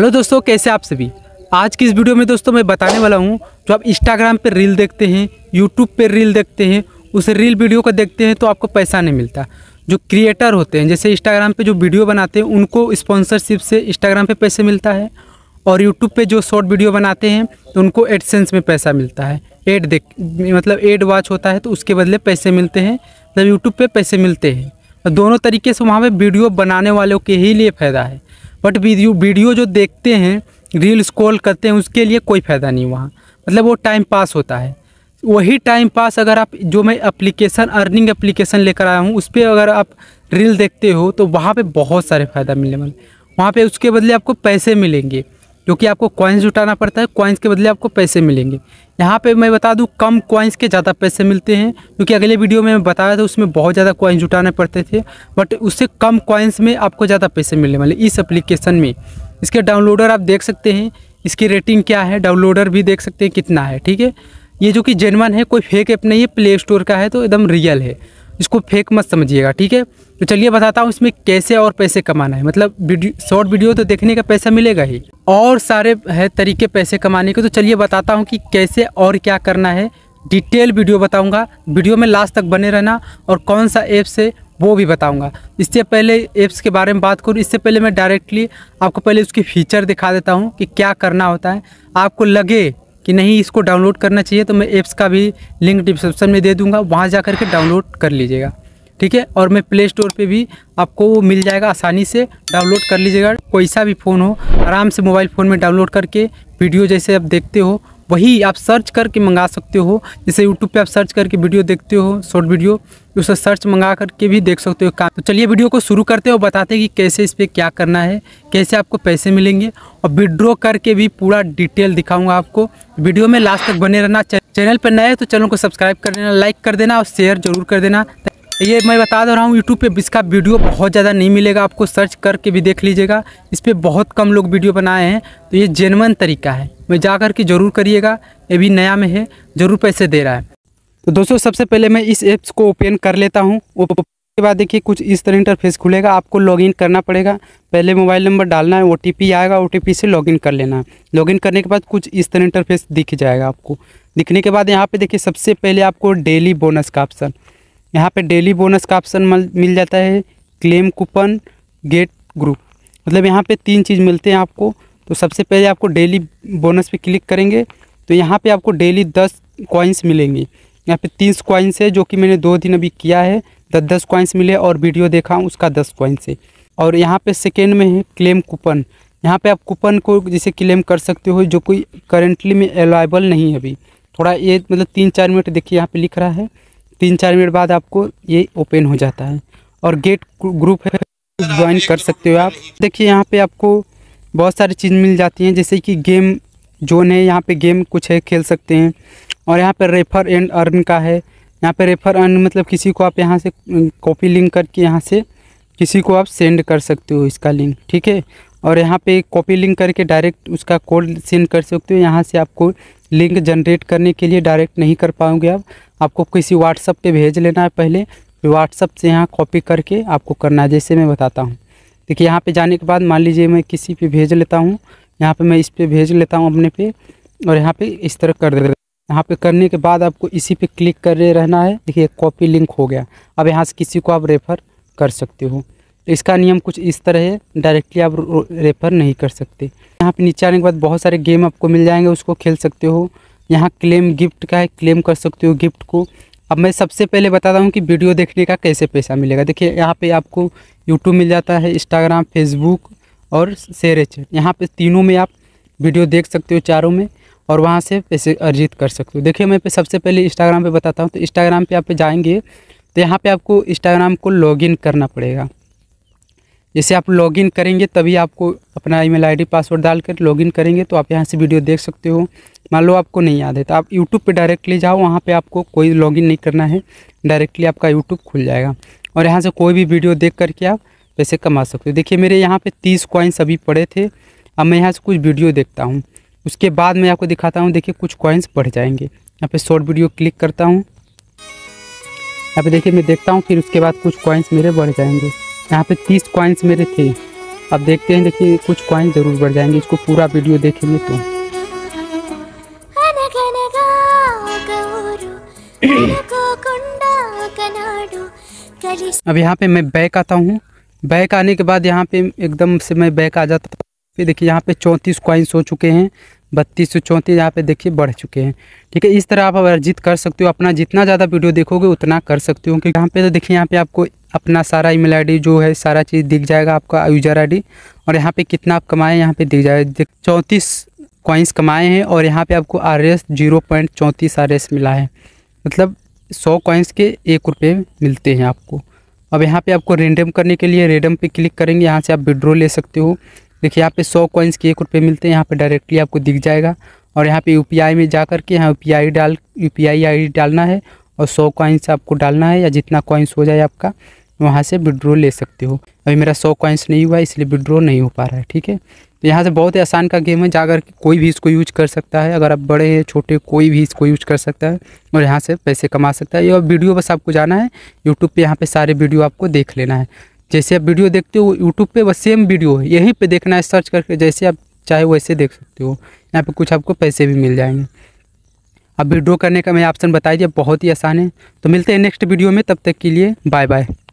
hello दोस्तों कैसे आप सभी आज की इस वीडियो में दोस्तों मैं बताने वाला हूँ जो आप इंस्टाग्राम पर रील देखते हैं यूट्यूब पर रील देखते हैं उस रील वीडियो को देखते हैं तो आपको पैसा नहीं मिलता जो क्रिएटर होते हैं जैसे इंस्टाग्राम पे जो वीडियो बनाते हैं उनको स्पॉन्सरशिप से इंस्टाग्राम पे पैसे मिलता है और यूट्यूब पे जो शॉर्ट वीडियो बनाते हैं तो उनको एडसेंस में पैसा मिलता है एड देख मतलब एड वॉच होता है तो उसके बदले पैसे मिलते हैं मतलब यूट्यूब पर पैसे मिलते हैं तो दोनों तरीके से वहाँ पर वीडियो बनाने वालों के ही लिए फ़ायदा है बट वीडियो वीडियो जो देखते हैं रील स्क्रॉल करते हैं उसके लिए कोई फ़ायदा नहीं वहाँ मतलब वो टाइम पास होता है वही टाइम पास अगर आप जो मैं एप्लीकेशन अर्निंग एप्लीकेशन लेकर आया हूँ उस पर अगर आप रील देखते हो तो वहाँ पे बहुत सारे फ़ायदा मिलने वाले वहाँ पे उसके बदले आपको पैसे मिलेंगे क्योंकि आपको कॉइन्स जुटाना पड़ता है कॉइन्स के बदले आपको पैसे मिलेंगे यहाँ पे मैं बता दूँ कम कॉइन्स के ज़्यादा पैसे मिलते हैं क्योंकि अगले वीडियो में मैं बताया था उसमें बहुत ज़्यादा कॉइन्स जुटाने पड़ते थे बट उससे कम कॉइन्स में आपको ज़्यादा पैसे मिलने वाले इस अप्लीकेशन में इसके डाउनलोडर आप देख सकते हैं इसकी रेटिंग क्या है डाउनलोडर भी देख सकते हैं कितना है ठीक है ये जो कि जेनवन है कोई फेक ऐप नहीं है प्ले स्टोर का है तो एकदम रियल है इसको फेक मत समझिएगा ठीक है तो चलिए बताता हूँ इसमें कैसे और पैसे कमाना है मतलब शॉर्ट वीडियो तो देखने का पैसा मिलेगा ही और सारे है तरीके पैसे कमाने के तो चलिए बताता हूँ कि कैसे और क्या करना है डिटेल वीडियो बताऊँगा वीडियो में लास्ट तक बने रहना और कौन सा ऐप्स है वो भी बताऊंगा इससे पहले ऐप्स के बारे में बात करूँ इससे पहले मैं डायरेक्टली आपको पहले उसके फीचर दिखा देता हूँ कि क्या करना होता है आपको लगे कि नहीं इसको डाउनलोड करना चाहिए तो मैं ऐप्स का भी लिंक डिस्क्रिप्शन में दे दूँगा वहाँ जा करके डाउनलोड कर लीजिएगा ठीक है और मैं प्ले स्टोर पे भी आपको वो मिल जाएगा आसानी से डाउनलोड कर लीजिएगा कोई सा भी फ़ोन हो आराम से मोबाइल फ़ोन में डाउनलोड करके वीडियो जैसे आप देखते हो वही आप सर्च करके मंगा सकते हो जैसे यूट्यूब पे आप सर्च करके वीडियो देखते हो शॉर्ट वीडियो उसे सर्च मंगा करके भी देख सकते हो काम तो चलिए वीडियो को शुरू करते हो बताते हैं कि कैसे इस पर क्या करना है कैसे आपको पैसे मिलेंगे और विड्रॉ करके भी पूरा डिटेल दिखाऊंगा आपको वीडियो में लास्ट तक बने रहना चैनल पर नए तो चैनल को सब्सक्राइब कर देना लाइक कर देना और शेयर जरूर कर देना ये मैं बता दे रहा हूँ यूट्यूब पे इसका वीडियो बहुत ज़्यादा नहीं मिलेगा आपको सर्च करके भी देख लीजिएगा इस पर बहुत कम लोग वीडियो बनाए हैं तो ये जेनवन तरीका है मैं जा कर के ज़रूर करिएगा ये भी नया में है ज़रूर पैसे दे रहा है तो दोस्तों सबसे पहले मैं इस ऐप्स को ओपन कर लेता हूँ के बाद देखिए कुछ इस तरह इंटरफेस खुलेगा आपको लॉगिन करना पड़ेगा पहले मोबाइल नंबर डालना है ओ आएगा ओ से लॉगिन कर लेना है लॉगिन करने के बाद कुछ इस तरह इंटरफेस दिख जाएगा आपको दिखने के बाद यहाँ पर देखिए सबसे पहले आपको डेली बोनस का ऑप्शन यहाँ पे डेली बोनस का ऑप्शन मिल जाता है क्लेम कूपन गेट ग्रुप मतलब यहाँ पे तीन चीज़ मिलते हैं आपको तो सबसे पहले आपको डेली बोनस पे क्लिक करेंगे तो यहाँ पे आपको डेली दस कॉइन्स मिलेंगे यहाँ पे तीस कॉइन्स है जो कि मैंने दो दिन अभी किया है दस दस कॉइन्स मिले और वीडियो देखा उसका दस कॉइन्स है और यहाँ पर सेकेंड में है क्लेम कूपन यहाँ पर आप कूपन को जैसे क्लेम कर सकते हो जो कोई करेंटली में अवेलेबल नहीं है अभी थोड़ा ये मतलब तीन चार मिनट देखिए यहाँ पे लिख रहा है तीन चार मिनट बाद आपको ये ओपन हो जाता है और गेट ग्रुप है ज्वाइन कर सकते हो आप देखिए यहाँ पे आपको बहुत सारी चीज़ मिल जाती हैं जैसे कि गेम जोन है यहाँ पे गेम कुछ है खेल सकते हैं और यहाँ पे रेफर एंड अर्न का है यहाँ पे रेफर अर्न मतलब किसी को आप यहाँ से कॉपी लिंक करके यहाँ से किसी को आप सेंड कर सकते हो इसका लिंक ठीक है और यहाँ पे कॉपी लिंक करके डायरेक्ट उसका कोड सेंड कर सकते हो यहाँ से आपको लिंक जनरेट करने के लिए डायरेक्ट नहीं कर पाऊँगी अब आपको किसी व्हाट्सअप पे भेज लेना है पहले व्हाट्सअप से यहाँ कॉपी करके आपको करना है जैसे मैं बताता हूँ देखिए यहाँ पे जाने के बाद मान लीजिए मैं किसी पे भेज लेता हूँ यहाँ पे मैं इस पे भेज लेता हूँ अपने पे और यहाँ पे इस तरह कर दे यहाँ पे करने के बाद आपको इसी पे क्लिक कर रहना है देखिए कॉपी लिंक हो गया अब यहाँ से किसी को आप रेफ़र कर सकते हो तो इसका नियम कुछ इस तरह है डायरेक्टली आप रेफर नहीं कर सकते यहाँ पे नीचे आने के बाद बहुत सारे गेम आपको मिल जाएंगे उसको खेल सकते हो यहाँ क्लेम गिफ्ट का है क्लेम कर सकते हो गिफ्ट को अब मैं सबसे पहले बताता हूँ कि वीडियो देखने का कैसे पैसा मिलेगा देखिए यहाँ पे आपको यूट्यूब मिल जाता है इंस्टाग्राम फेसबुक और शेयर चैट यहाँ पर तीनों में आप वीडियो देख सकते हो चारों में और वहाँ से पैसे अर्जित कर सकते हो देखिए मैं पे सबसे पहले इंस्टाग्राम पे बताता हूँ तो इंस्टाग्राम पे आप पे जाएंगे तो यहाँ पे आपको इंस्टाग्राम को लॉगिन करना पड़ेगा जैसे आप लॉगिन करेंगे तभी आपको अपना ईमेल आईडी पासवर्ड डालकर लॉगिन करेंगे तो आप यहाँ से वीडियो देख सकते हो मान लो आपको नहीं याद है तो आप यूट्यूब पे डायरेक्टली जाओ वहाँ पे आपको कोई लॉगिन नहीं करना है डायरेक्टली आपका यूट्यूब खुल जाएगा और यहाँ से कोई भी वीडियो देख करके आप पैसे कमा सकते हो देखिए मेरे यहाँ पर तीस कॉइन्स अभी पड़े थे अब मैं यहाँ से कुछ वीडियो देखता हूँ उसके बाद मैं आपको दिखाता हूँ देखिए कुछ कॉइन्स बढ़ जाएंगे यहाँ पर शॉर्ट वीडियो क्लिक करता हूँ यहाँ पर देखिए मैं देखता हूँ फिर उसके बाद कुछ कॉइन्स मेरे बढ़ जाएंगे यहाँ पे तीस कॉइन्स मेरे थे अब देखते हैं देखिए कुछ कॉइन्स ज़रूर बढ़ जाएंगे इसको पूरा वीडियो देखेंगे तो अब यहाँ पे मैं बैक आता हूँ बैक आने के बाद यहाँ पे एकदम से मैं बैक आ जाता हूँ देखिए यहाँ पे चौंतीस कॉइन्स हो चुके हैं बत्तीस सौ चौंतीस यहाँ पे देखिए बढ़ चुके हैं ठीक है इस तरह आप अर्जित कर सकते हो अपना जितना ज़्यादा वीडियो देखोगे उतना कर सकते हो क्योंकि यहाँ पे तो देखिए यहाँ पे आपको अपना सारा ईमेल आईडी जो है सारा चीज़ दिख जाएगा आपका यूजर आईडी और यहाँ पे कितना आप कमाए यहाँ पे दिख जाएगा चौंतीस कॉइंस कमाए हैं और यहाँ पर आपको आर एस जीरो पॉइंट चौंतीस आर एस मिला है मतलब सौ कॉइन्स के एक रुपये मिलते हैं आपको अब यहाँ पे आपको रेंडम करने के लिए रेंडम पे क्लिक करेंगे यहाँ से आप विड्रो ले सकते हो देखिए यहाँ पे सौ कॉइन्स के एक रुपये मिलते हैं यहाँ पे डायरेक्टली आपको दिख जाएगा और यहाँ पे यूपीआई में जा करके यहाँ यूपीआई डाल यूपीआई आईडी डालना है और सौ कॉइन्स आपको डालना है या जितना कॉइन्स हो जाए आपका वहाँ से विड्रॉ ले सकते हो अभी मेरा सौ कॉइन्स नहीं हुआ इसलिए विड्रॉ नहीं हो पा रहा है ठीक है तो यहाँ से बहुत ही आसान का गेम है जाकर कोई भी इसको यूज कर सकता है अगर आप बड़े हैं छोटे कोई भी इसको यूज कर सकता है और यहाँ से पैसे कमा सकता है ये वीडियो बस आपको जाना है यूट्यूब पे यहाँ पे सारे वीडियो आपको देख लेना है जैसे आप वीडियो देखते हो यूट्यूब पे बस सेम वीडियो है यहीं पे देखना है सर्च करके जैसे आप चाहे वैसे देख सकते हो यहाँ पे कुछ आपको पैसे भी मिल जाएंगे अब विड्रॉ करने का मैं ऑप्शन बता दिया बहुत ही आसान है तो मिलते हैं नेक्स्ट वीडियो में तब तक के लिए बाय बाय